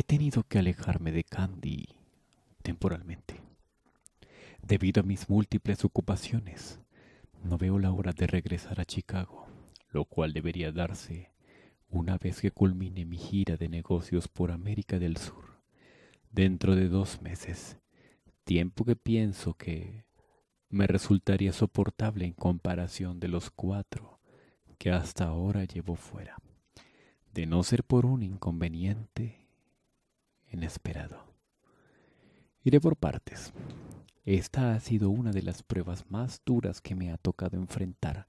He tenido que alejarme de Candy temporalmente. Debido a mis múltiples ocupaciones, no veo la hora de regresar a Chicago, lo cual debería darse una vez que culmine mi gira de negocios por América del Sur, dentro de dos meses, tiempo que pienso que me resultaría soportable en comparación de los cuatro que hasta ahora llevo fuera, de no ser por un inconveniente inesperado. Iré por partes. Esta ha sido una de las pruebas más duras que me ha tocado enfrentar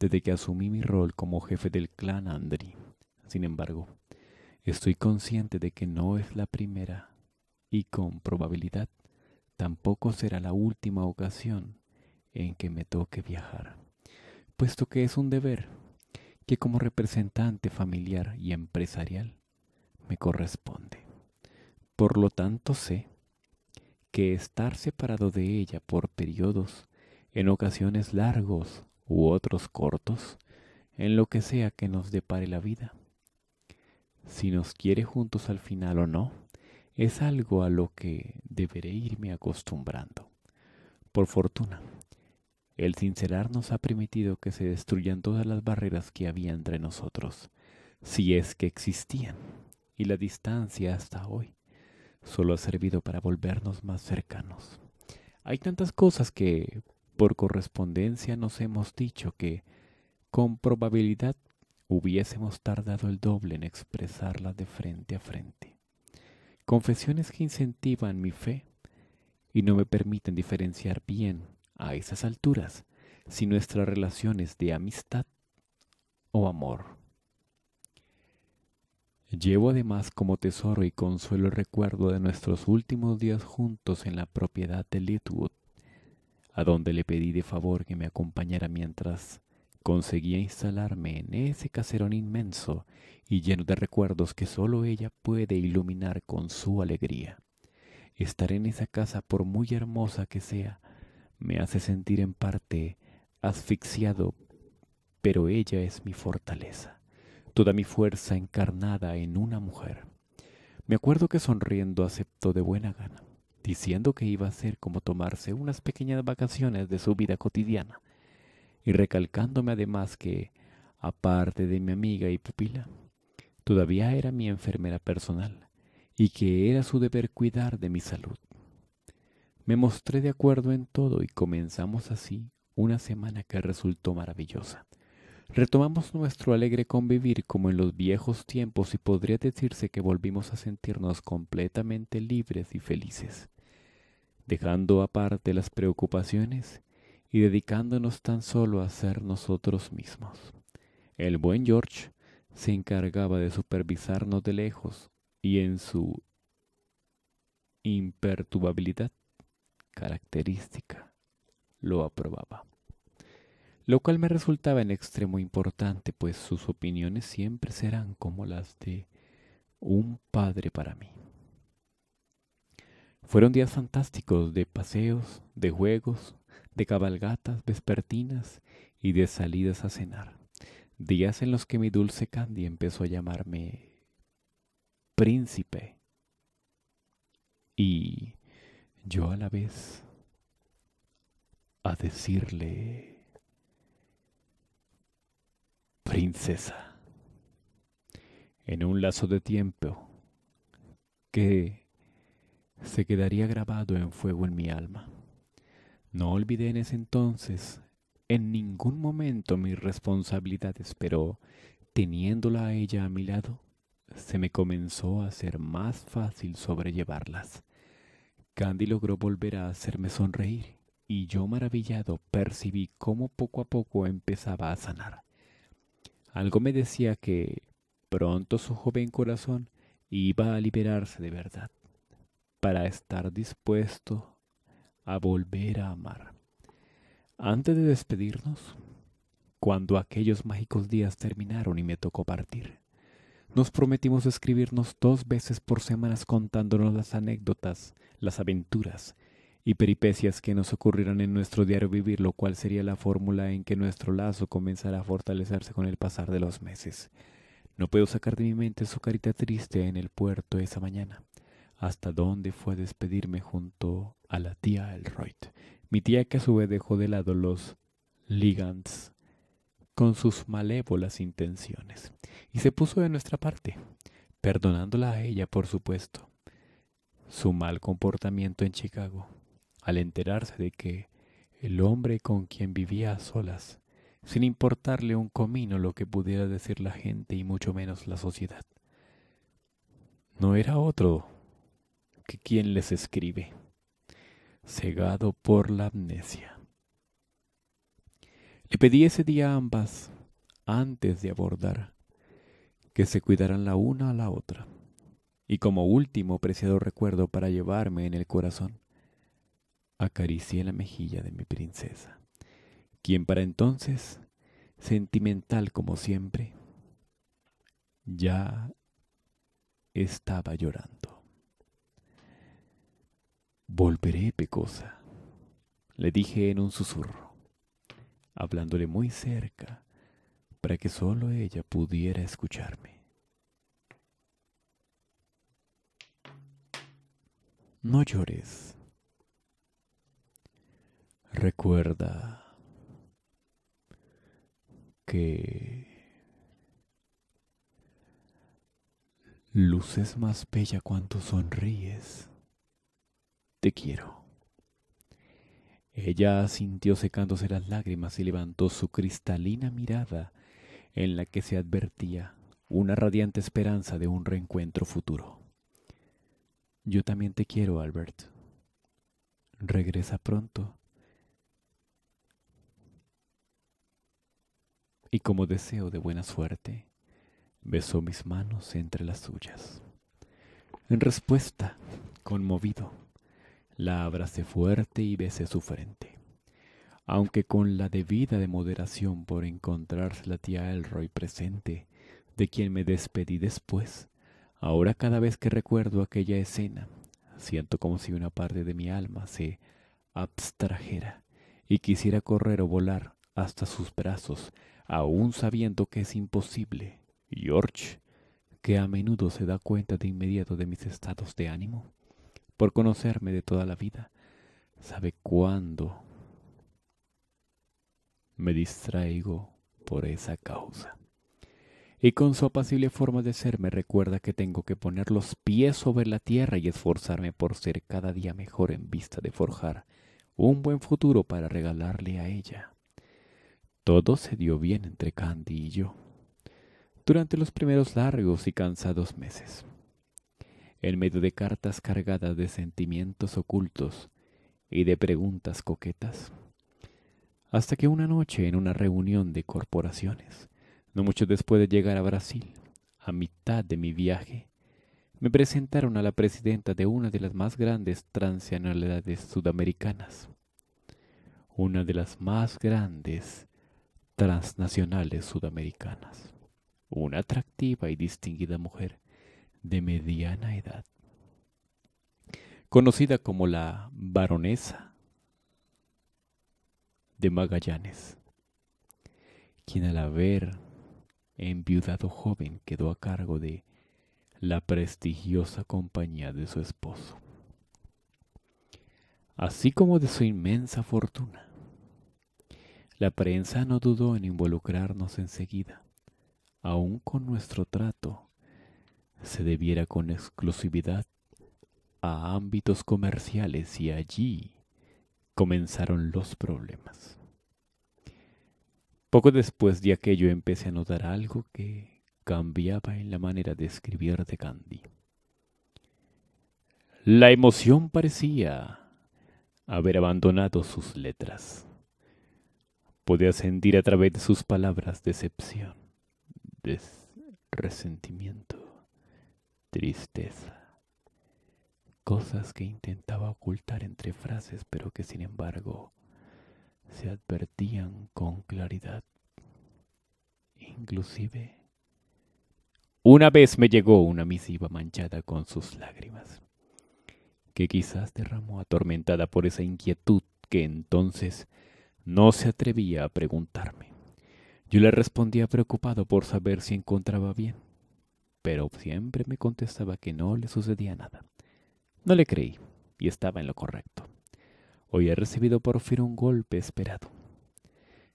desde que asumí mi rol como jefe del clan Andri. Sin embargo, estoy consciente de que no es la primera y con probabilidad tampoco será la última ocasión en que me toque viajar, puesto que es un deber que como representante familiar y empresarial me corresponde. Por lo tanto sé que estar separado de ella por periodos, en ocasiones largos u otros cortos, en lo que sea que nos depare la vida, si nos quiere juntos al final o no, es algo a lo que deberé irme acostumbrando. Por fortuna, el sincerar nos ha permitido que se destruyan todas las barreras que había entre nosotros, si es que existían, y la distancia hasta hoy solo ha servido para volvernos más cercanos. Hay tantas cosas que por correspondencia nos hemos dicho que con probabilidad hubiésemos tardado el doble en expresarlas de frente a frente. Confesiones que incentivan mi fe y no me permiten diferenciar bien a esas alturas si nuestra relación es de amistad o amor. Llevo además como tesoro y consuelo el recuerdo de nuestros últimos días juntos en la propiedad de Litwood, a donde le pedí de favor que me acompañara mientras conseguía instalarme en ese caserón inmenso y lleno de recuerdos que sólo ella puede iluminar con su alegría. Estar en esa casa, por muy hermosa que sea, me hace sentir en parte asfixiado, pero ella es mi fortaleza toda mi fuerza encarnada en una mujer. Me acuerdo que sonriendo aceptó de buena gana, diciendo que iba a ser como tomarse unas pequeñas vacaciones de su vida cotidiana, y recalcándome además que, aparte de mi amiga y pupila, todavía era mi enfermera personal, y que era su deber cuidar de mi salud. Me mostré de acuerdo en todo y comenzamos así una semana que resultó maravillosa. Retomamos nuestro alegre convivir como en los viejos tiempos y podría decirse que volvimos a sentirnos completamente libres y felices, dejando aparte las preocupaciones y dedicándonos tan solo a ser nosotros mismos. El buen George se encargaba de supervisarnos de lejos y en su imperturbabilidad característica lo aprobaba lo cual me resultaba en extremo importante, pues sus opiniones siempre serán como las de un padre para mí. Fueron días fantásticos de paseos, de juegos, de cabalgatas vespertinas y de salidas a cenar. Días en los que mi dulce Candy empezó a llamarme príncipe. Y yo a la vez a decirle princesa, en un lazo de tiempo que se quedaría grabado en fuego en mi alma. No olvidé en ese entonces en ningún momento mis responsabilidades, pero teniéndola a ella a mi lado, se me comenzó a hacer más fácil sobrellevarlas. Candy logró volver a hacerme sonreír y yo maravillado percibí cómo poco a poco empezaba a sanar. Algo me decía que pronto su joven corazón iba a liberarse de verdad, para estar dispuesto a volver a amar. Antes de despedirnos, cuando aquellos mágicos días terminaron y me tocó partir, nos prometimos escribirnos dos veces por semanas contándonos las anécdotas, las aventuras y peripecias que nos ocurrirán en nuestro diario vivir, lo cual sería la fórmula en que nuestro lazo comenzará a fortalecerse con el pasar de los meses. No puedo sacar de mi mente su carita triste en el puerto esa mañana, hasta donde fue a despedirme junto a la tía Elroyd, mi tía que a su vez dejó de lado los ligands con sus malévolas intenciones, y se puso de nuestra parte, perdonándola a ella, por supuesto, su mal comportamiento en Chicago, al enterarse de que el hombre con quien vivía a solas, sin importarle un comino lo que pudiera decir la gente y mucho menos la sociedad, no era otro que quien les escribe, cegado por la amnesia. Le pedí ese día a ambas, antes de abordar, que se cuidaran la una a la otra, y como último preciado recuerdo para llevarme en el corazón, acaricié la mejilla de mi princesa, quien para entonces, sentimental como siempre, ya estaba llorando. Volveré, Pecosa, le dije en un susurro, hablándole muy cerca para que solo ella pudiera escucharme. No llores, Recuerda que luces más bella cuando sonríes. Te quiero. Ella sintió secándose las lágrimas y levantó su cristalina mirada en la que se advertía una radiante esperanza de un reencuentro futuro. Yo también te quiero, Albert. Regresa pronto y como deseo de buena suerte, besó mis manos entre las suyas. En respuesta, conmovido, la abracé fuerte y besé su frente, aunque con la debida de moderación por encontrarse la tía Elroy presente, de quien me despedí después. Ahora cada vez que recuerdo aquella escena, siento como si una parte de mi alma se abstrajera y quisiera correr o volar hasta sus brazos aún sabiendo que es imposible. George, que a menudo se da cuenta de inmediato de mis estados de ánimo, por conocerme de toda la vida, sabe cuándo me distraigo por esa causa. Y con su apacible forma de ser me recuerda que tengo que poner los pies sobre la tierra y esforzarme por ser cada día mejor en vista de forjar un buen futuro para regalarle a ella. Todo se dio bien entre Candy y yo durante los primeros largos y cansados meses. En medio de cartas cargadas de sentimientos ocultos y de preguntas coquetas. Hasta que una noche en una reunión de corporaciones, no mucho después de llegar a Brasil, a mitad de mi viaje, me presentaron a la presidenta de una de las más grandes transnacionalidades sudamericanas, una de las más grandes transnacionales sudamericanas. Una atractiva y distinguida mujer de mediana edad, conocida como la baronesa de Magallanes, quien al haber enviudado joven quedó a cargo de la prestigiosa compañía de su esposo, así como de su inmensa fortuna la prensa no dudó en involucrarnos enseguida. Aun con nuestro trato, se debiera con exclusividad a ámbitos comerciales y allí comenzaron los problemas. Poco después de aquello empecé a notar algo que cambiaba en la manera de escribir de Gandhi. La emoción parecía haber abandonado sus letras podía sentir a través de sus palabras decepción, resentimiento, tristeza, cosas que intentaba ocultar entre frases, pero que sin embargo se advertían con claridad. Inclusive, una vez me llegó una misiva manchada con sus lágrimas, que quizás derramó atormentada por esa inquietud que entonces no se atrevía a preguntarme. Yo le respondía preocupado por saber si encontraba bien, pero siempre me contestaba que no le sucedía nada. No le creí, y estaba en lo correcto. Hoy he recibido por fin un golpe esperado.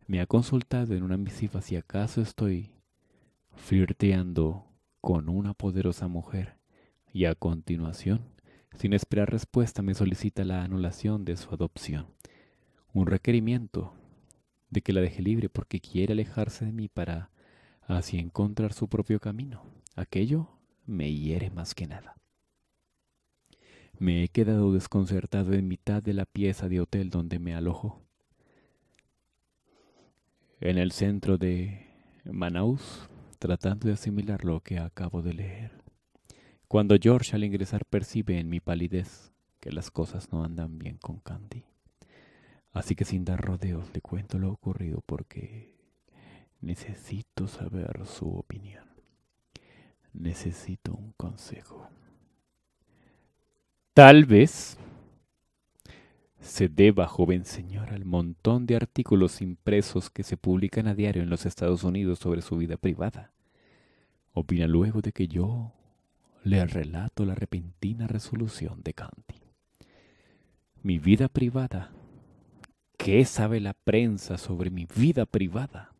Me ha consultado en una misiva si acaso estoy flirteando con una poderosa mujer, y a continuación, sin esperar respuesta, me solicita la anulación de su adopción un requerimiento de que la deje libre porque quiere alejarse de mí para así encontrar su propio camino. Aquello me hiere más que nada. Me he quedado desconcertado en mitad de la pieza de hotel donde me alojo. En el centro de Manaus, tratando de asimilar lo que acabo de leer. Cuando George al ingresar percibe en mi palidez que las cosas no andan bien con Candy. Así que sin dar rodeos le cuento lo ocurrido porque necesito saber su opinión. Necesito un consejo. Tal vez se deba, joven señor, al montón de artículos impresos que se publican a diario en los Estados Unidos sobre su vida privada. Opina luego de que yo le relato la repentina resolución de Gandhi. Mi vida privada ¿Qué sabe la prensa sobre mi vida privada?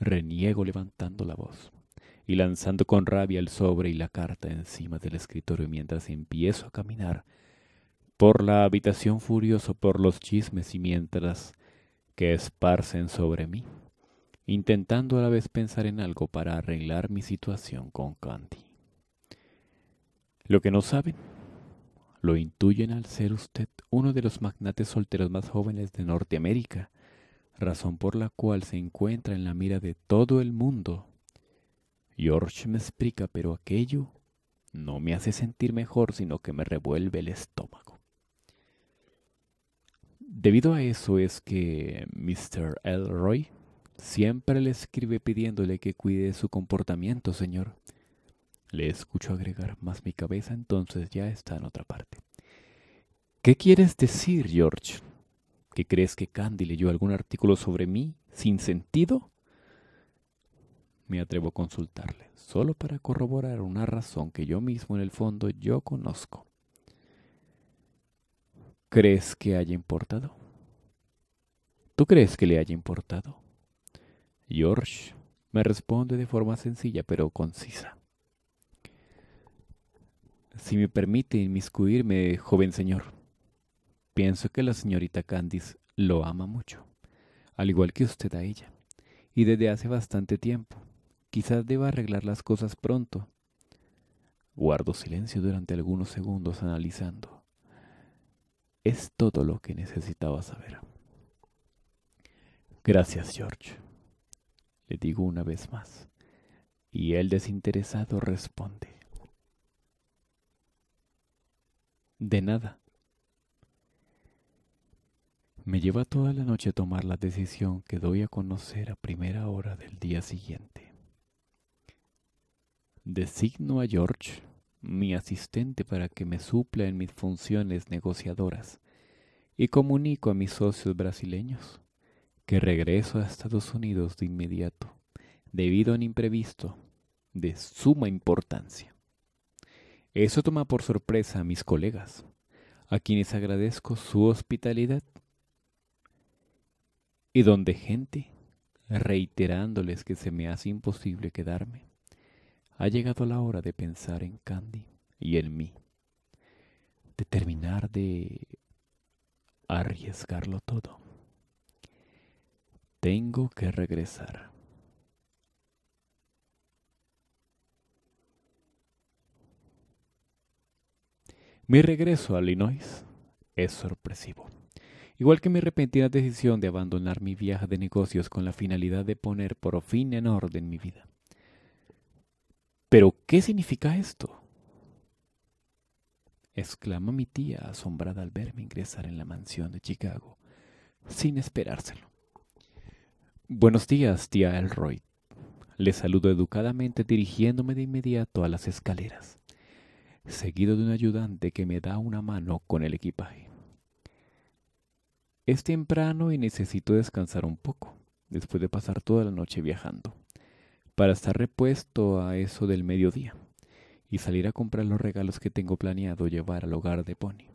Reniego levantando la voz y lanzando con rabia el sobre y la carta encima del escritorio mientras empiezo a caminar por la habitación furioso por los chismes y mientras que esparcen sobre mí, intentando a la vez pensar en algo para arreglar mi situación con Candy. Lo que no saben lo intuyen al ser usted uno de los magnates solteros más jóvenes de Norteamérica, razón por la cual se encuentra en la mira de todo el mundo. George me explica, pero aquello no me hace sentir mejor, sino que me revuelve el estómago. Debido a eso es que Mr. Elroy siempre le escribe pidiéndole que cuide su comportamiento, señor. Le escucho agregar más mi cabeza, entonces ya está en otra parte. ¿Qué quieres decir, George? ¿Que crees que Candy leyó algún artículo sobre mí sin sentido? Me atrevo a consultarle, solo para corroborar una razón que yo mismo en el fondo yo conozco. ¿Crees que haya importado? ¿Tú crees que le haya importado? George me responde de forma sencilla pero concisa. Si me permite inmiscuirme, joven señor. Pienso que la señorita Candice lo ama mucho, al igual que usted a ella, y desde hace bastante tiempo. Quizás deba arreglar las cosas pronto. Guardo silencio durante algunos segundos analizando. Es todo lo que necesitaba saber. Gracias, George. Le digo una vez más. Y el desinteresado responde. de nada. Me lleva toda la noche a tomar la decisión que doy a conocer a primera hora del día siguiente. Designo a George, mi asistente, para que me supla en mis funciones negociadoras y comunico a mis socios brasileños que regreso a Estados Unidos de inmediato, debido a un imprevisto de suma importancia. Eso toma por sorpresa a mis colegas, a quienes agradezco su hospitalidad. Y donde gente, reiterándoles que se me hace imposible quedarme, ha llegado la hora de pensar en Candy y en mí, de terminar de arriesgarlo todo. Tengo que regresar. Mi regreso a Illinois es sorpresivo. Igual que mi repentina decisión de abandonar mi viaje de negocios con la finalidad de poner por fin en orden mi vida. ¿Pero qué significa esto? exclamó mi tía asombrada al verme ingresar en la mansión de Chicago, sin esperárselo. Buenos días, tía Elroy. Le saludo educadamente dirigiéndome de inmediato a las escaleras seguido de un ayudante que me da una mano con el equipaje. Es temprano y necesito descansar un poco, después de pasar toda la noche viajando, para estar repuesto a eso del mediodía y salir a comprar los regalos que tengo planeado llevar al hogar de Pony.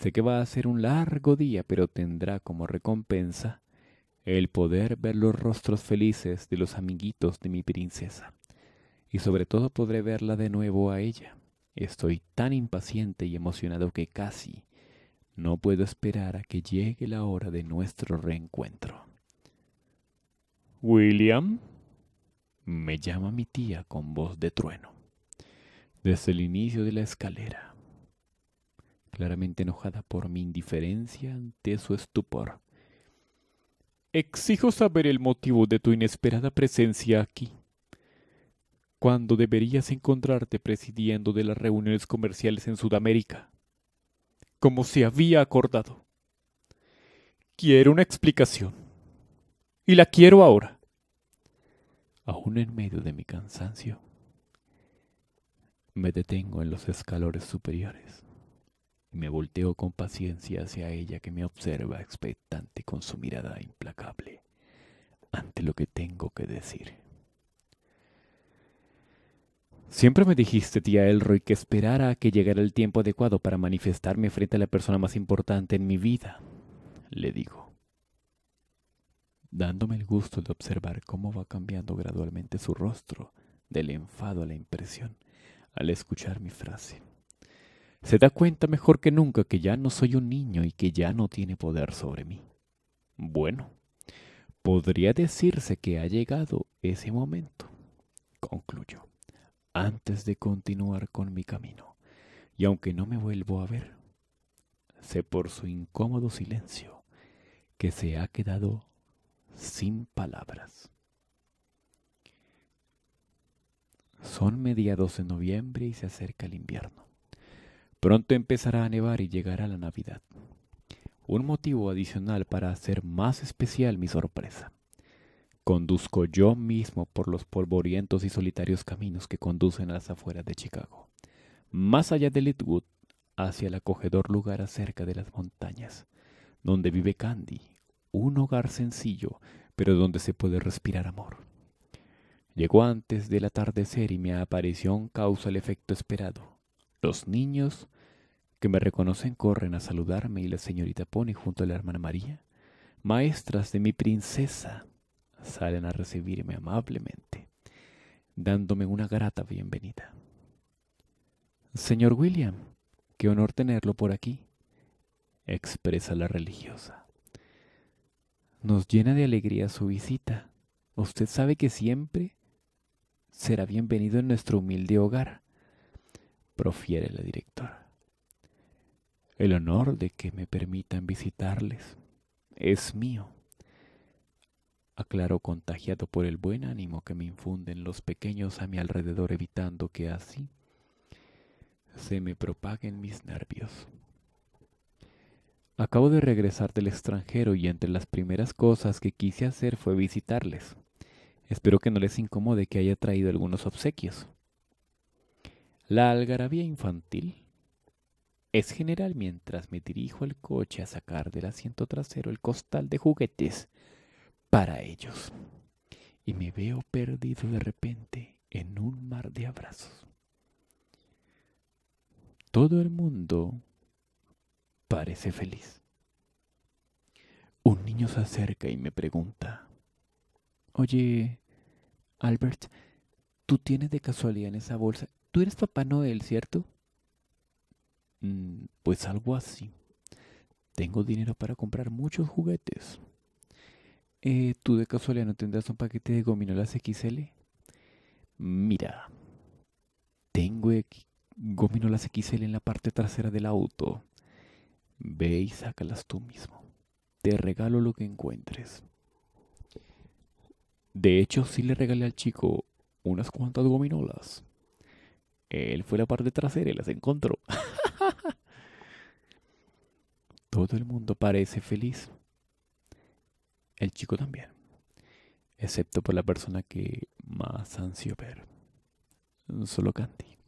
Sé que va a ser un largo día, pero tendrá como recompensa el poder ver los rostros felices de los amiguitos de mi princesa. Y sobre todo podré verla de nuevo a ella, Estoy tan impaciente y emocionado que casi no puedo esperar a que llegue la hora de nuestro reencuentro. William, me llama mi tía con voz de trueno, desde el inicio de la escalera, claramente enojada por mi indiferencia ante su estupor. Exijo saber el motivo de tu inesperada presencia aquí cuando deberías encontrarte presidiendo de las reuniones comerciales en Sudamérica, como se había acordado. Quiero una explicación, y la quiero ahora. Aún en medio de mi cansancio, me detengo en los escalones superiores y me volteo con paciencia hacia ella que me observa expectante con su mirada implacable ante lo que tengo que decir. Siempre me dijiste, tía Elroy, que esperara a que llegara el tiempo adecuado para manifestarme frente a la persona más importante en mi vida, le digo, dándome el gusto de observar cómo va cambiando gradualmente su rostro, del enfado a la impresión, al escuchar mi frase. Se da cuenta mejor que nunca que ya no soy un niño y que ya no tiene poder sobre mí. Bueno, podría decirse que ha llegado ese momento, concluyó antes de continuar con mi camino, y aunque no me vuelvo a ver, sé por su incómodo silencio que se ha quedado sin palabras. Son mediados de noviembre y se acerca el invierno. Pronto empezará a nevar y llegará la Navidad. Un motivo adicional para hacer más especial mi sorpresa conduzco yo mismo por los polvorientos y solitarios caminos que conducen a las afueras de Chicago, más allá de Litwood, hacia el acogedor lugar acerca de las montañas, donde vive Candy, un hogar sencillo, pero donde se puede respirar amor. Llegó antes del atardecer y mi aparición causa el efecto esperado. Los niños que me reconocen corren a saludarme y la señorita pone junto a la hermana María, maestras de mi princesa, salen a recibirme amablemente, dándome una grata bienvenida. Señor William, qué honor tenerlo por aquí, expresa la religiosa. Nos llena de alegría su visita. Usted sabe que siempre será bienvenido en nuestro humilde hogar, profiere la directora. El honor de que me permitan visitarles es mío. Aclaro, contagiado por el buen ánimo que me infunden los pequeños a mi alrededor, evitando que así se me propaguen mis nervios. Acabo de regresar del extranjero y entre las primeras cosas que quise hacer fue visitarles. Espero que no les incomode que haya traído algunos obsequios. La algarabía infantil es general mientras me dirijo al coche a sacar del asiento trasero el costal de juguetes para ellos. Y me veo perdido de repente en un mar de abrazos. Todo el mundo parece feliz. Un niño se acerca y me pregunta, oye, Albert, tú tienes de casualidad en esa bolsa, tú eres Papá Noel, ¿cierto? Mm, pues algo así. Tengo dinero para comprar muchos juguetes. Eh, ¿Tú de casualidad no tendrás un paquete de gominolas XL? Mira, tengo gominolas XL en la parte trasera del auto. Ve y sácalas tú mismo. Te regalo lo que encuentres. De hecho, sí le regalé al chico unas cuantas gominolas. Él fue a la parte trasera y las encontró. Todo el mundo parece feliz el chico también, excepto por la persona que más ansió ver, solo Candy.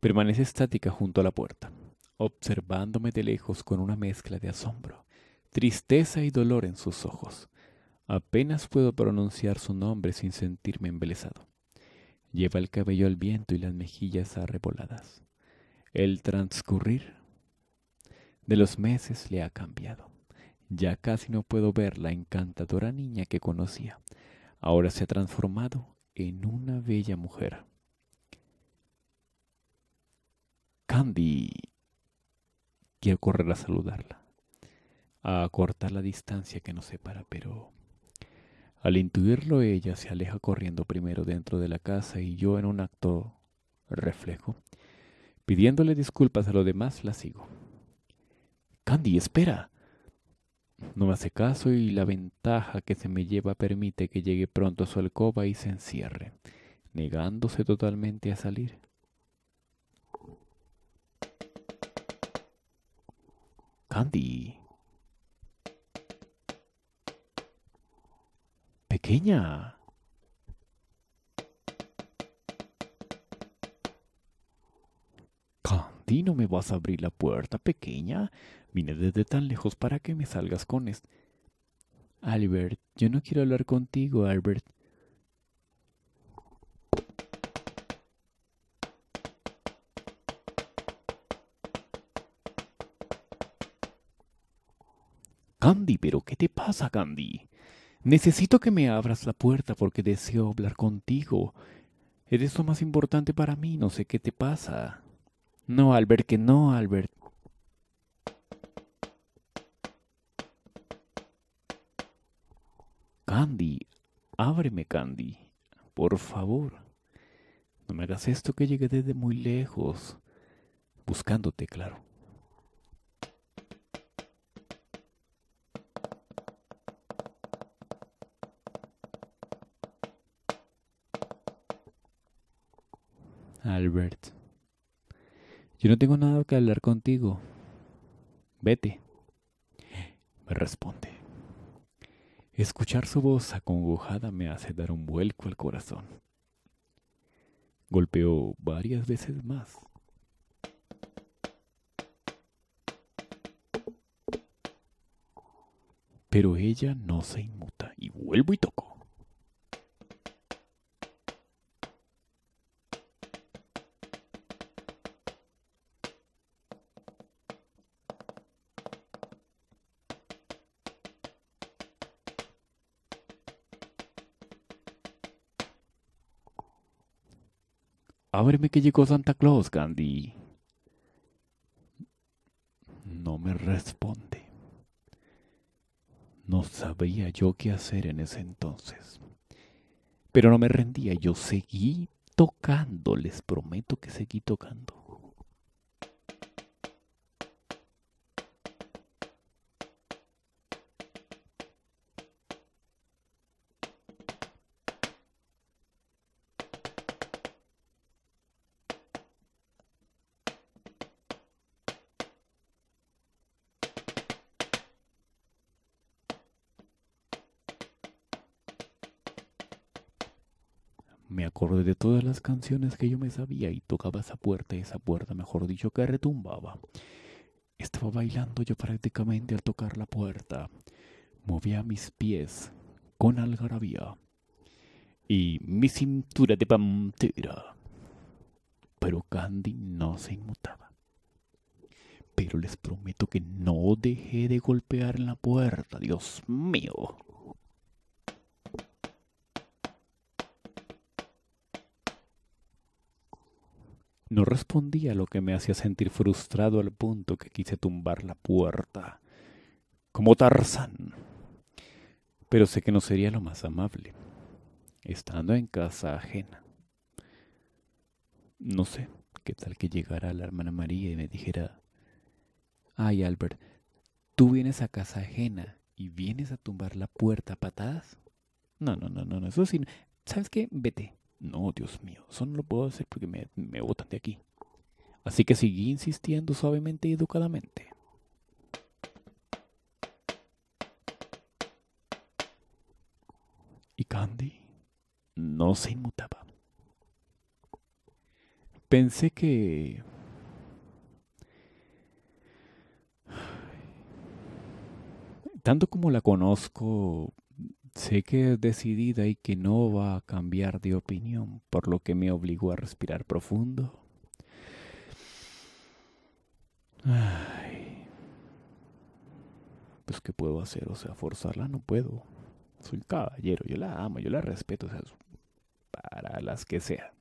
Permanece estática junto a la puerta, observándome de lejos con una mezcla de asombro, tristeza y dolor en sus ojos. Apenas puedo pronunciar su nombre sin sentirme embelesado. Lleva el cabello al viento y las mejillas arreboladas. El transcurrir de los meses le ha cambiado. Ya casi no puedo ver la encantadora niña que conocía. Ahora se ha transformado en una bella mujer. Candy. Quiero correr a saludarla, a cortar la distancia que nos separa, pero al intuirlo ella se aleja corriendo primero dentro de la casa y yo en un acto reflejo, pidiéndole disculpas a lo demás, la sigo. Candy, espera. No me hace caso y la ventaja que se me lleva permite que llegue pronto a su alcoba y se encierre, negándose totalmente a salir. Candy. Pequeña. Candy, no me vas a abrir la puerta, pequeña. Vine desde tan lejos para que me salgas con esto. Albert, yo no quiero hablar contigo, Albert. Candy, pero ¿qué te pasa, Candy? Necesito que me abras la puerta porque deseo hablar contigo. Eres lo más importante para mí, no sé qué te pasa. No, Albert, que no, Albert. Candy, ábreme, Candy, por favor. No me hagas esto que llegué desde muy lejos, buscándote, claro. Albert, yo no tengo nada que hablar contigo. Vete, me responde. Escuchar su voz acongojada me hace dar un vuelco al corazón. Golpeó varias veces más. Pero ella no se inmuta y vuelvo y toco. Ábreme que llegó Santa Claus, Gandhi. No me responde. No sabía yo qué hacer en ese entonces. Pero no me rendía, yo seguí tocando, les prometo que seguí tocando. canciones que yo me sabía y tocaba esa puerta, esa puerta, mejor dicho, que retumbaba. Estaba bailando yo prácticamente al tocar la puerta. Movía mis pies con algarabía y mi cintura de pantera. Pero Candy no se inmutaba. Pero les prometo que no dejé de golpear en la puerta, Dios mío. No respondía lo que me hacía sentir frustrado al punto que quise tumbar la puerta, como Tarzán. Pero sé que no sería lo más amable, estando en casa ajena. No sé, qué tal que llegara la hermana María y me dijera, ay Albert, tú vienes a casa ajena y vienes a tumbar la puerta a patadas. No, no, no, no, no, eso sí. ¿Sabes qué? Vete, no, Dios mío, eso no lo puedo hacer porque me, me botan de aquí. Así que seguí insistiendo suavemente y educadamente. Y Candy no se inmutaba. Pensé que... Tanto como la conozco, Sé que es decidida y que no va a cambiar de opinión, por lo que me obligó a respirar profundo. Ay. Pues qué puedo hacer, o sea, forzarla no puedo. Soy caballero, yo la amo, yo la respeto, o sea, para las que sea.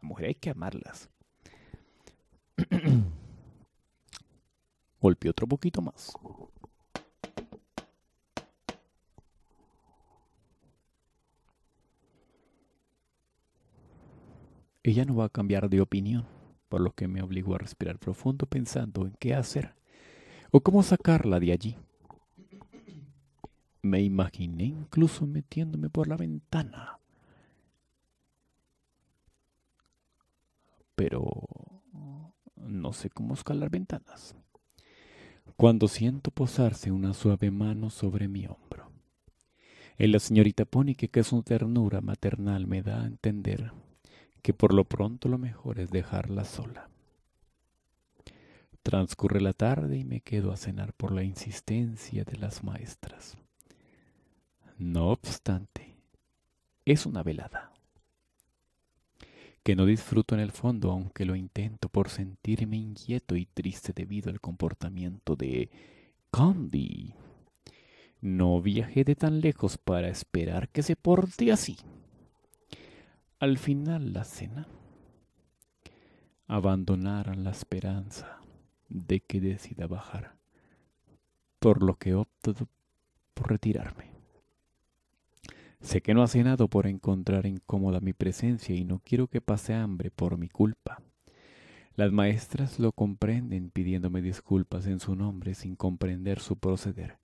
La mujer hay que amarlas. Golpe otro poquito más. Ella no va a cambiar de opinión, por lo que me obligó a respirar profundo pensando en qué hacer o cómo sacarla de allí. Me imaginé incluso metiéndome por la ventana. Pero no sé cómo escalar ventanas. Cuando siento posarse una suave mano sobre mi hombro. En la señorita Pónique que es su ternura maternal me da a entender que por lo pronto lo mejor es dejarla sola. Transcurre la tarde y me quedo a cenar por la insistencia de las maestras. No obstante, es una velada que no disfruto en el fondo, aunque lo intento por sentirme inquieto y triste debido al comportamiento de Candy. No viajé de tan lejos para esperar que se porte así al final la cena, Abandonarán la esperanza de que decida bajar, por lo que opto por retirarme. Sé que no hace nada por encontrar incómoda mi presencia y no quiero que pase hambre por mi culpa. Las maestras lo comprenden pidiéndome disculpas en su nombre sin comprender su proceder,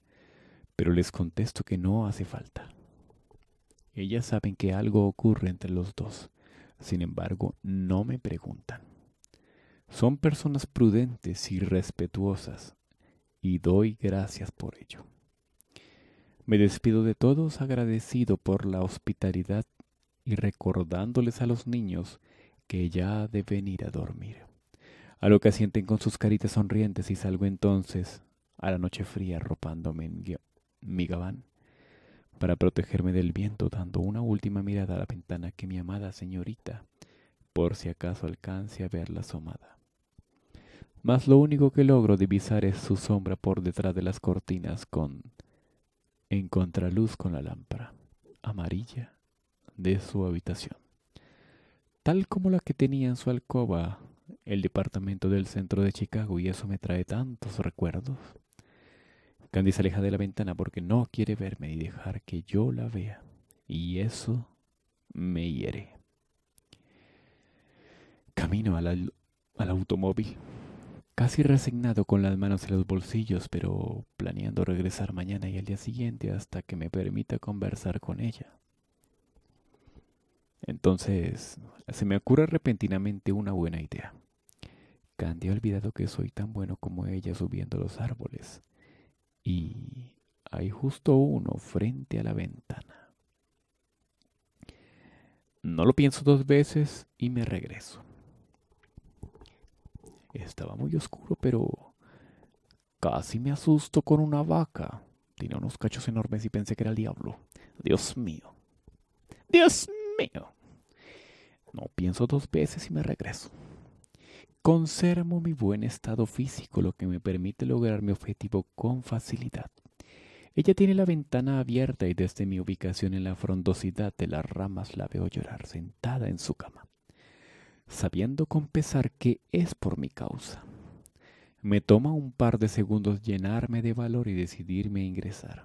pero les contesto que no hace falta. Ellas saben que algo ocurre entre los dos, sin embargo no me preguntan. Son personas prudentes y respetuosas, y doy gracias por ello. Me despido de todos agradecido por la hospitalidad y recordándoles a los niños que ya deben ir a dormir. A lo que asienten con sus caritas sonrientes y salgo entonces a la noche fría ropándome en mi gabán para protegerme del viento, dando una última mirada a la ventana que mi amada señorita, por si acaso alcance a verla asomada. Mas lo único que logro divisar es su sombra por detrás de las cortinas con en contraluz con la lámpara amarilla de su habitación, tal como la que tenía en su alcoba el departamento del centro de Chicago y eso me trae tantos recuerdos. Candy se aleja de la ventana porque no quiere verme ni dejar que yo la vea. Y eso me hiere. Camino al, al automóvil, casi resignado con las manos en los bolsillos, pero planeando regresar mañana y al día siguiente hasta que me permita conversar con ella. Entonces, se me ocurre repentinamente una buena idea. Candy ha olvidado que soy tan bueno como ella subiendo los árboles y hay justo uno frente a la ventana. No lo pienso dos veces y me regreso. Estaba muy oscuro, pero casi me asusto con una vaca. Tiene unos cachos enormes y pensé que era el diablo. Dios mío. Dios mío. No pienso dos veces y me regreso. Conservo mi buen estado físico, lo que me permite lograr mi objetivo con facilidad. Ella tiene la ventana abierta y desde mi ubicación en la frondosidad de las ramas la veo llorar sentada en su cama, sabiendo con pesar que es por mi causa. Me toma un par de segundos llenarme de valor y decidirme a ingresar.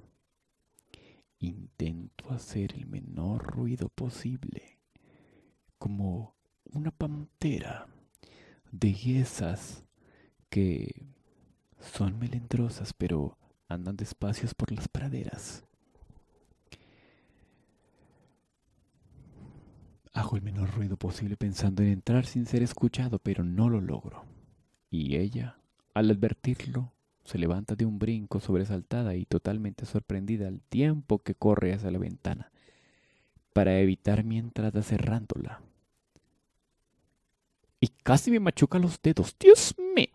Intento hacer el menor ruido posible, como una pantera. De yesas que son melindrosas pero andan despacios por las praderas. Hago el menor ruido posible pensando en entrar sin ser escuchado, pero no lo logro. Y ella, al advertirlo, se levanta de un brinco sobresaltada y totalmente sorprendida al tiempo que corre hacia la ventana, para evitar mi entrada cerrándola y casi me machuca los dedos. Dios mío.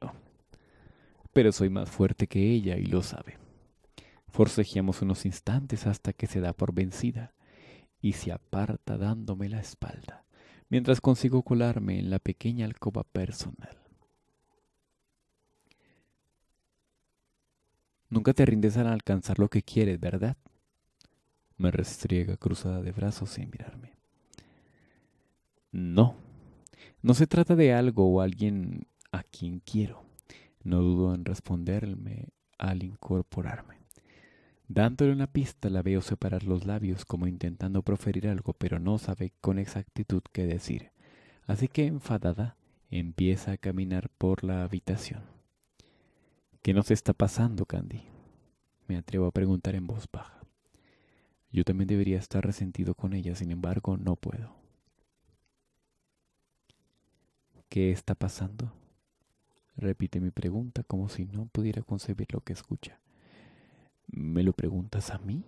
Pero soy más fuerte que ella y lo sabe. Forcejeamos unos instantes hasta que se da por vencida y se aparta dándome la espalda, mientras consigo colarme en la pequeña alcoba personal. Nunca te rindes al alcanzar lo que quieres, ¿verdad? Me restriega cruzada de brazos sin mirarme. No, no se trata de algo o alguien a quien quiero. No dudo en responderme al incorporarme. Dándole una pista la veo separar los labios como intentando proferir algo, pero no sabe con exactitud qué decir. Así que enfadada, empieza a caminar por la habitación. ¿Qué nos está pasando, Candy? Me atrevo a preguntar en voz baja. Yo también debería estar resentido con ella, sin embargo, no puedo. ¿Qué está pasando? Repite mi pregunta como si no pudiera concebir lo que escucha. ¿Me lo preguntas a mí?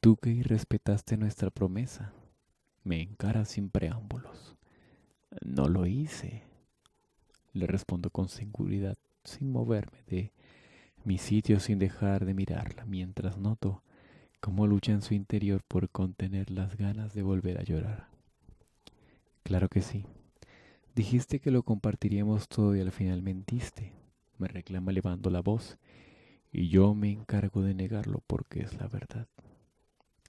Tú que irrespetaste nuestra promesa, me encaras sin preámbulos. No lo hice. Le respondo con seguridad, sin moverme de mi sitio, sin dejar de mirarla, mientras noto cómo lucha en su interior por contener las ganas de volver a llorar. Claro que sí. Dijiste que lo compartiríamos todo y al final mentiste, me reclama elevando la voz, y yo me encargo de negarlo porque es la verdad.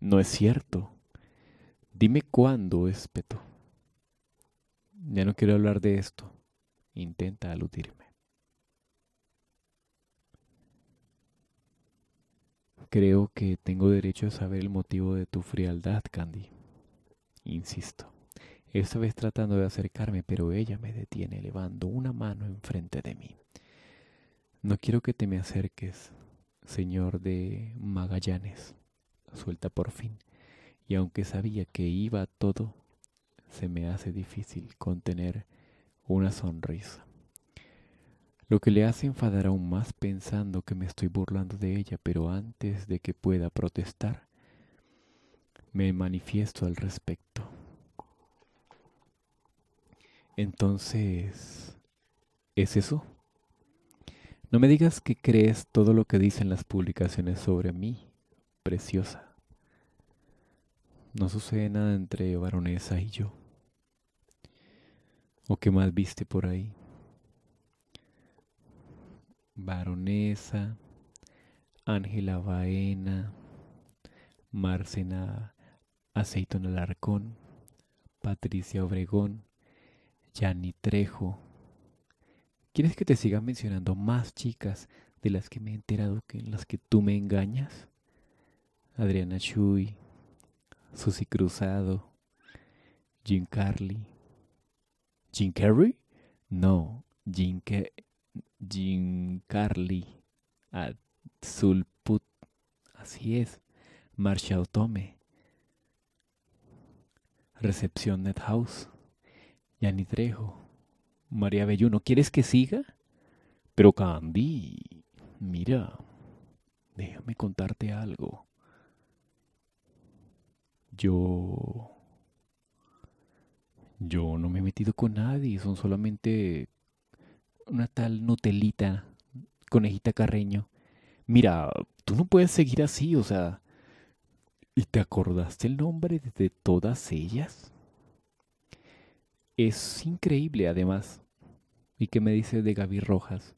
No es cierto. Dime cuándo, espeto. Ya no quiero hablar de esto. Intenta aludirme. Creo que tengo derecho a saber el motivo de tu frialdad, Candy. Insisto. Esta vez tratando de acercarme, pero ella me detiene elevando una mano enfrente de mí. No quiero que te me acerques, señor de Magallanes. Suelta por fin. Y aunque sabía que iba todo, se me hace difícil contener una sonrisa lo que le hace enfadar aún más pensando que me estoy burlando de ella, pero antes de que pueda protestar, me manifiesto al respecto. Entonces, ¿es eso? No me digas que crees todo lo que dicen las publicaciones sobre mí, preciosa. No sucede nada entre varonesa y yo. ¿O qué más viste por ahí? Baronesa, Ángela Baena, Marcena Aceiton Alarcón, Patricia Obregón, Yanni Trejo. ¿Quieres que te siga mencionando más chicas de las que me he enterado que en las que tú me engañas? Adriana Chuy, Susy Cruzado, Jim Carly. ¿Jim Carrey? No, Jim, Carly Azulput. Así es. Marshall Tome. Recepción Net House. Yanni Trejo. María Belluno. ¿Quieres que siga? Pero Candy, mira, déjame contarte algo. Yo... Yo no me he metido con nadie, son solamente una tal Nutelita, conejita Carreño, mira, tú no puedes seguir así, o sea, ¿y te acordaste el nombre de todas ellas? Es increíble, además. ¿Y qué me dice de Gaby Rojas?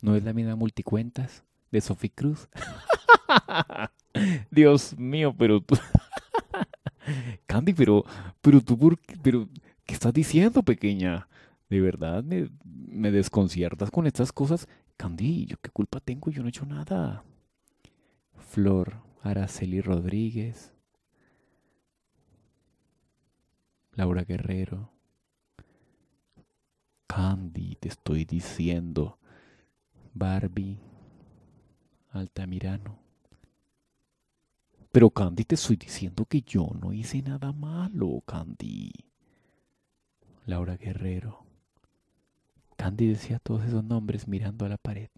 ¿No es la misma multicuentas de Sophie Cruz? Dios mío, pero tú... Candy, pero, pero tú, pero, ¿qué estás diciendo, pequeña? de verdad me, desconciertas con estas cosas. Candy, ¿yo qué culpa tengo? Yo no he hecho nada. Flor Araceli Rodríguez. Laura Guerrero. Candy, te estoy diciendo. Barbie Altamirano. Pero Candy, te estoy diciendo que yo no hice nada malo, Candy. Laura Guerrero. Candy decía todos esos nombres mirando a la pared,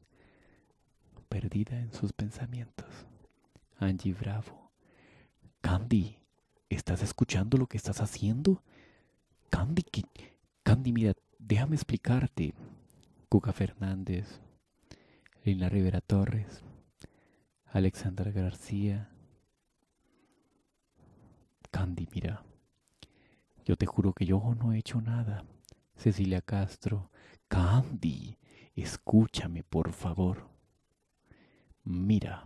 perdida en sus pensamientos. Angie Bravo. Candy, ¿estás escuchando lo que estás haciendo? Candy, Candy, mira, déjame explicarte. Cuca Fernández, Lina Rivera Torres, Alexandra García. Candy, mira, yo te juro que yo no he hecho nada. Cecilia Castro, Candy, escúchame por favor. Mira,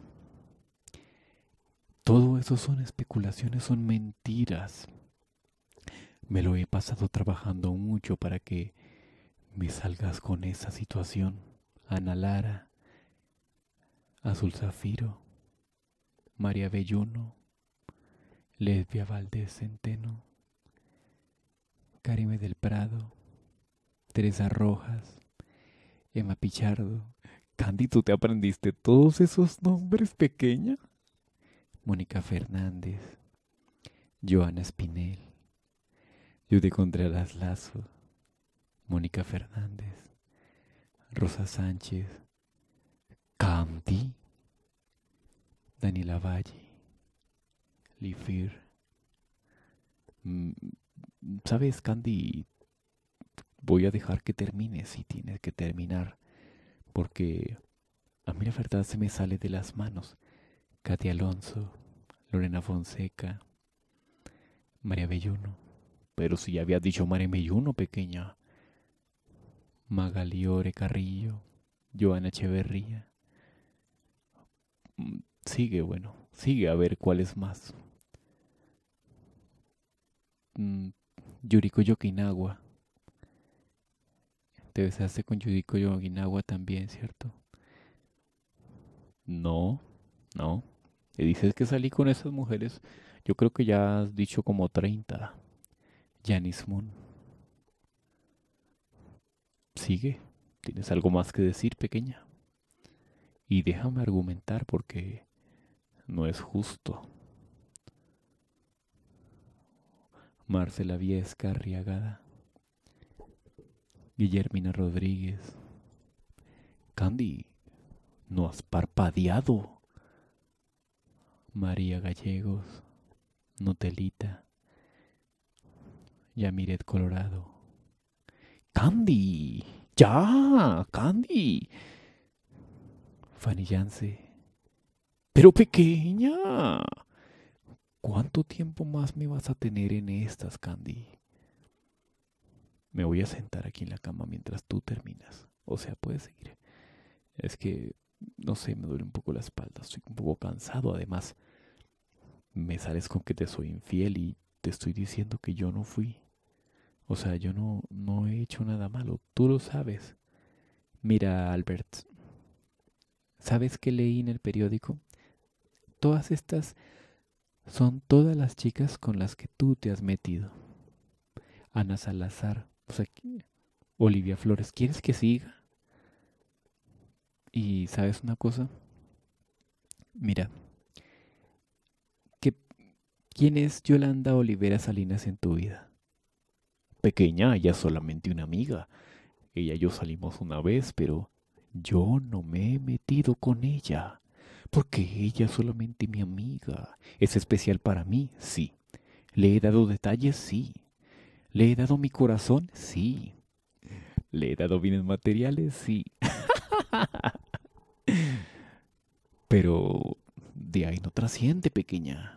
todo eso son especulaciones, son mentiras. Me lo he pasado trabajando mucho para que me salgas con esa situación. Ana Lara, Azul Zafiro, María Belluno, Lesbia Valdés Centeno, Karime del Prado. Teresa Rojas, Emma Pichardo. Candy, ¿tú te aprendiste todos esos nombres pequeña? Mónica Fernández, Joana Espinel, Judy Contreras Lazo, Mónica Fernández, Rosa Sánchez, Candy, Daniela Valle, Lifir. Mm, ¿Sabes, Candy? voy a dejar que termine si tienes que terminar, porque a mí la verdad se me sale de las manos. Katia Alonso, Lorena Fonseca, María Belluno. Pero si ya habías dicho María Belluno, pequeña. Magaliore Carrillo, Joana Echeverría. Mm, sigue, bueno, sigue a ver cuál es más. Mm, Yuriko Yokinagua. Te besaste con Yudiko Yoginawa también, ¿cierto? No, no. Te dices que salí con esas mujeres, yo creo que ya has dicho como 30. yanis Moon. Sigue. ¿Tienes algo más que decir, pequeña? Y déjame argumentar porque no es justo. Marcela Viesca arriagada. Guillermina Rodríguez. Candy, no has parpadeado. María Gallegos, Nutelita, Yamiret Colorado. Candy, ya, Candy. Fanny pero pequeña. ¿Cuánto tiempo más me vas a tener en estas, Candy? me voy a sentar aquí en la cama mientras tú terminas. O sea, puedes seguir. Es que, no sé, me duele un poco la espalda, estoy un poco cansado. Además, me sales con que te soy infiel y te estoy diciendo que yo no fui. O sea, yo no, no he hecho nada malo, tú lo sabes. Mira, Albert, ¿sabes qué leí en el periódico? Todas estas son todas las chicas con las que tú te has metido. Ana Salazar, o sea, Olivia Flores, ¿quieres que siga? Y sabes una cosa, mira, ¿quién es Yolanda Olivera Salinas en tu vida? Pequeña, ella es solamente una amiga. Ella y yo salimos una vez, pero yo no me he metido con ella, porque ella es solamente mi amiga. Es especial para mí, sí. Le he dado detalles, sí ¿Le he dado mi corazón? Sí. ¿Le he dado bienes materiales? Sí. Pero de ahí no trasciende, pequeña.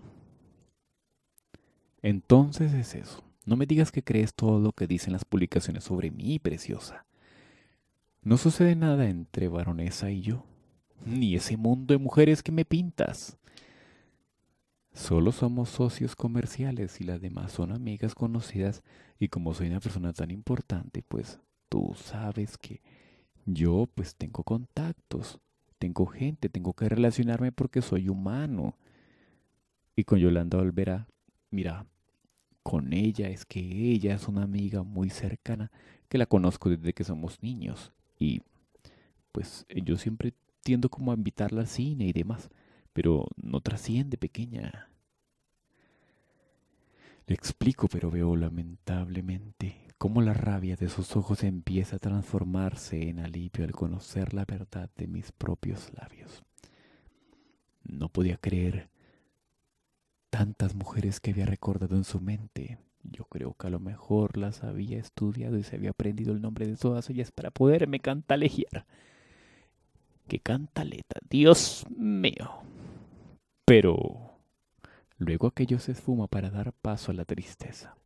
Entonces es eso. No me digas que crees todo lo que dicen las publicaciones sobre mí, preciosa. No sucede nada entre baronesa y yo, ni ese mundo de mujeres que me pintas. Solo somos socios comerciales y las demás son amigas conocidas y como soy una persona tan importante, pues tú sabes que yo pues tengo contactos, tengo gente, tengo que relacionarme porque soy humano. Y con Yolanda Olvera, mira, con ella es que ella es una amiga muy cercana que la conozco desde que somos niños y pues yo siempre tiendo como a invitarla al cine y demás pero no trasciende, pequeña. Le explico, pero veo lamentablemente cómo la rabia de sus ojos empieza a transformarse en alivio al conocer la verdad de mis propios labios. No podía creer tantas mujeres que había recordado en su mente. Yo creo que a lo mejor las había estudiado y se había aprendido el nombre de todas ellas para poderme cantalegiar. ¡Qué cantaleta! ¡Dios mío! Pero luego aquello se esfuma para dar paso a la tristeza,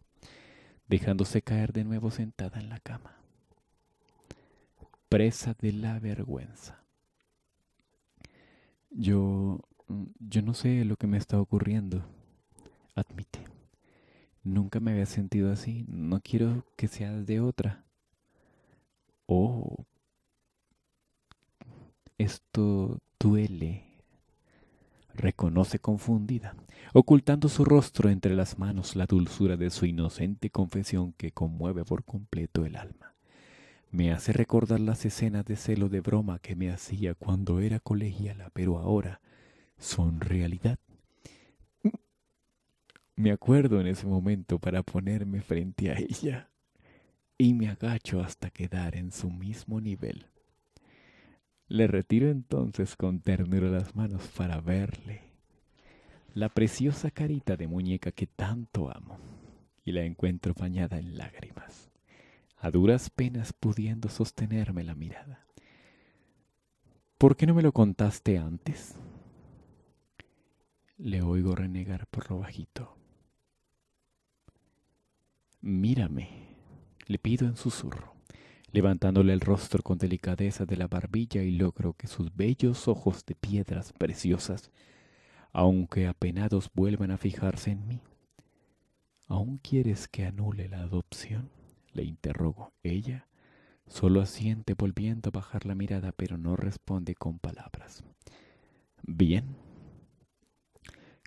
dejándose caer de nuevo sentada en la cama, presa de la vergüenza. Yo... Mm, yo no sé lo que me está ocurriendo, admite. Nunca me había sentido así, no quiero que seas de otra. Oh, esto duele reconoce confundida, ocultando su rostro entre las manos la dulzura de su inocente confesión que conmueve por completo el alma. Me hace recordar las escenas de celo de broma que me hacía cuando era colegiala, pero ahora son realidad. Me acuerdo en ese momento para ponerme frente a ella y me agacho hasta quedar en su mismo nivel. Le retiro entonces con ternura las manos para verle la preciosa carita de muñeca que tanto amo y la encuentro bañada en lágrimas, a duras penas pudiendo sostenerme la mirada. ¿Por qué no me lo contaste antes? Le oigo renegar por lo bajito. Mírame, le pido en susurro levantándole el rostro con delicadeza de la barbilla y logro que sus bellos ojos de piedras preciosas, aunque apenados, vuelvan a fijarse en mí. ¿Aún quieres que anule la adopción? le interrogo Ella solo asiente volviendo a bajar la mirada, pero no responde con palabras. Bien.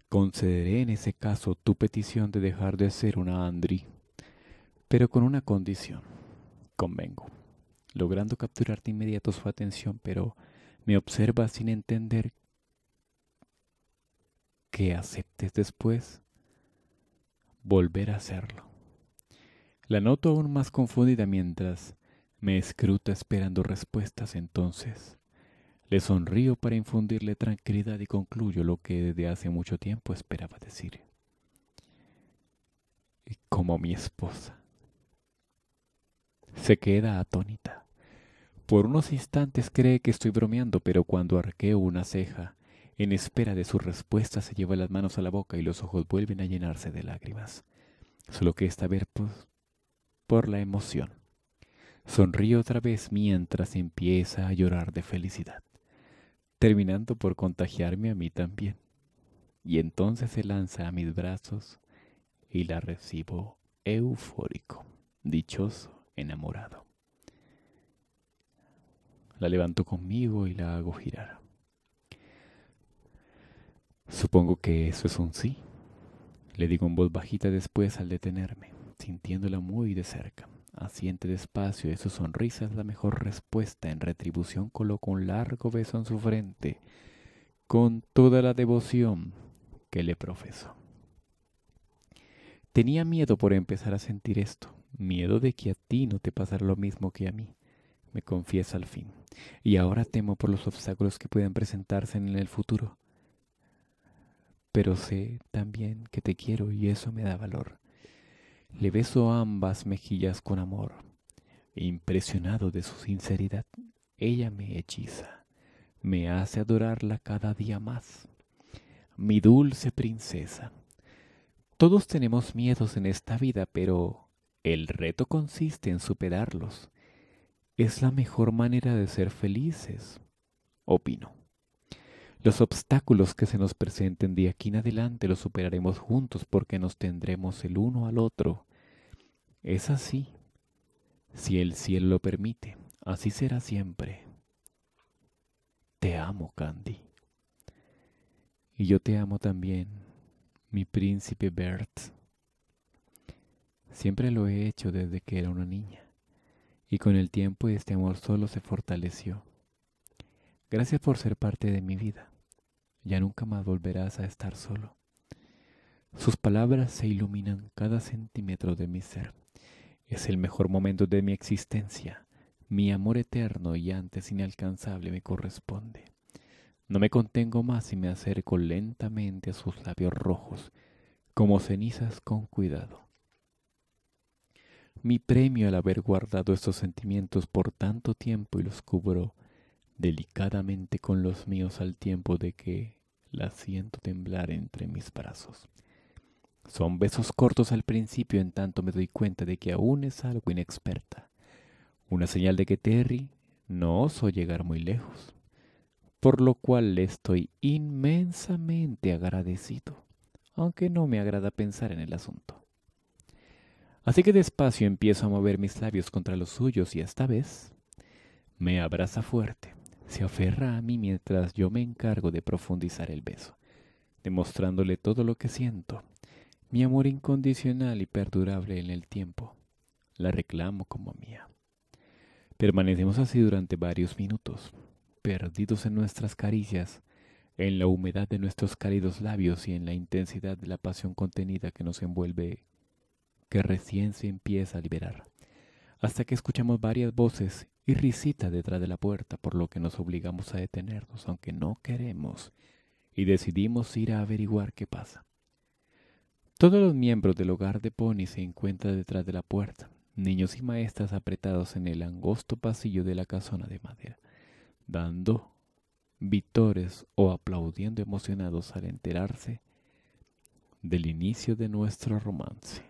Concederé en ese caso tu petición de dejar de ser una Andri, pero con una condición convengo, logrando capturar de inmediato su atención, pero me observa sin entender que aceptes después volver a hacerlo. La noto aún más confundida mientras me escruta esperando respuestas entonces. Le sonrío para infundirle tranquilidad y concluyo lo que desde hace mucho tiempo esperaba decir. Y Como mi esposa. Se queda atónita. Por unos instantes cree que estoy bromeando, pero cuando arqueo una ceja, en espera de su respuesta, se lleva las manos a la boca y los ojos vuelven a llenarse de lágrimas. Solo que está vez por la emoción. Sonríe otra vez mientras empieza a llorar de felicidad, terminando por contagiarme a mí también. Y entonces se lanza a mis brazos y la recibo eufórico, dichoso enamorado. La levanto conmigo y la hago girar. Supongo que eso es un sí, le digo en voz bajita después al detenerme, sintiéndola muy de cerca. Asiente despacio y su sonrisa es la mejor respuesta. En retribución coloco un largo beso en su frente, con toda la devoción que le profeso. Tenía miedo por empezar a sentir esto, miedo de que a ti no te pasara lo mismo que a mí, me confiesa al fin, y ahora temo por los obstáculos que puedan presentarse en el futuro. Pero sé también que te quiero y eso me da valor. Le beso ambas mejillas con amor. Impresionado de su sinceridad, ella me hechiza, me hace adorarla cada día más. Mi dulce princesa. Todos tenemos miedos en esta vida, pero el reto consiste en superarlos. Es la mejor manera de ser felices, opino. Los obstáculos que se nos presenten de aquí en adelante los superaremos juntos porque nos tendremos el uno al otro. Es así, si el cielo lo permite, así será siempre. Te amo, Candy. Y yo te amo también, mi príncipe Bert. Siempre lo he hecho desde que era una niña, y con el tiempo este amor solo se fortaleció. Gracias por ser parte de mi vida. Ya nunca más volverás a estar solo. Sus palabras se iluminan cada centímetro de mi ser. Es el mejor momento de mi existencia. Mi amor eterno y antes inalcanzable me corresponde. No me contengo más y me acerco lentamente a sus labios rojos, como cenizas con cuidado mi premio al haber guardado estos sentimientos por tanto tiempo y los cubro delicadamente con los míos al tiempo de que la siento temblar entre mis brazos. Son besos cortos al principio en tanto me doy cuenta de que aún es algo inexperta, una señal de que Terry no osó llegar muy lejos, por lo cual le estoy inmensamente agradecido, aunque no me agrada pensar en el asunto. Así que despacio empiezo a mover mis labios contra los suyos y esta vez me abraza fuerte. Se aferra a mí mientras yo me encargo de profundizar el beso, demostrándole todo lo que siento, mi amor incondicional y perdurable en el tiempo. La reclamo como mía. Permanecemos así durante varios minutos, perdidos en nuestras caricias, en la humedad de nuestros cálidos labios y en la intensidad de la pasión contenida que nos envuelve que recién se empieza a liberar, hasta que escuchamos varias voces y risitas detrás de la puerta, por lo que nos obligamos a detenernos, aunque no queremos, y decidimos ir a averiguar qué pasa. Todos los miembros del hogar de Pony se encuentran detrás de la puerta, niños y maestras apretados en el angosto pasillo de la casona de madera, dando vítores o aplaudiendo emocionados al enterarse del inicio de nuestro romance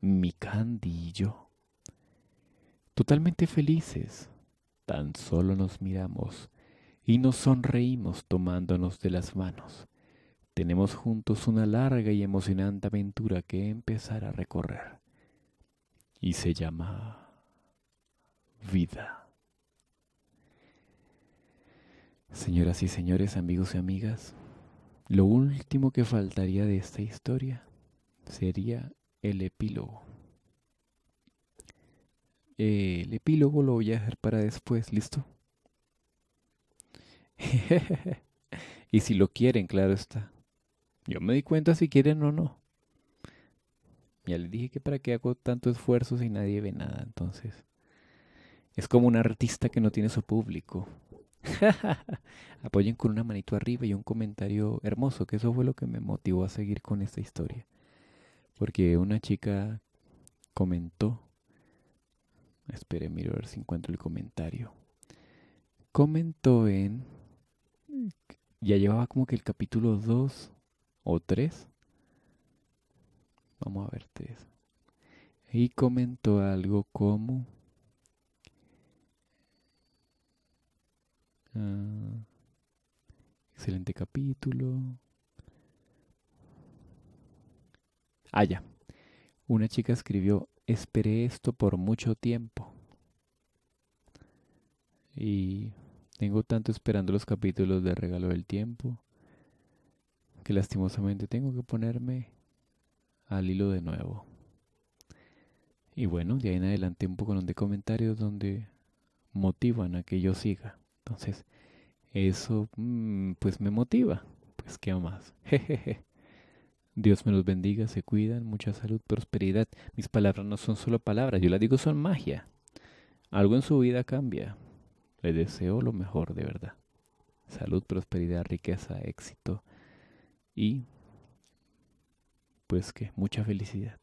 mi Candy y yo. Totalmente felices, tan solo nos miramos y nos sonreímos tomándonos de las manos. Tenemos juntos una larga y emocionante aventura que empezar a recorrer. Y se llama vida. Señoras y señores, amigos y amigas, lo último que faltaría de esta historia sería el epílogo. El epílogo lo voy a dejar para después, ¿listo? y si lo quieren, claro está. Yo me di cuenta si quieren o no. Ya les dije que para qué hago tanto esfuerzo si nadie ve nada, entonces. Es como un artista que no tiene su público. Apoyen con una manito arriba y un comentario hermoso, que eso fue lo que me motivó a seguir con esta historia. Porque una chica comentó, espere, miro a ver si encuentro el comentario, comentó en, ya llevaba como que el capítulo 2 o 3, vamos a ver 3, y comentó algo como... Ah, excelente capítulo. Ah, ya. Una chica escribió, esperé esto por mucho tiempo. Y tengo tanto esperando los capítulos de Regalo del Tiempo que lastimosamente tengo que ponerme al hilo de nuevo. Y bueno, de ahí en adelante un poco de comentarios donde motivan a que yo siga. Entonces, eso mm, pues me motiva. Pues qué más. Jejeje. Dios me los bendiga, se cuidan, mucha salud, prosperidad. Mis palabras no son solo palabras, yo las digo son magia. Algo en su vida cambia. Le deseo lo mejor de verdad. Salud, prosperidad, riqueza, éxito y pues que mucha felicidad.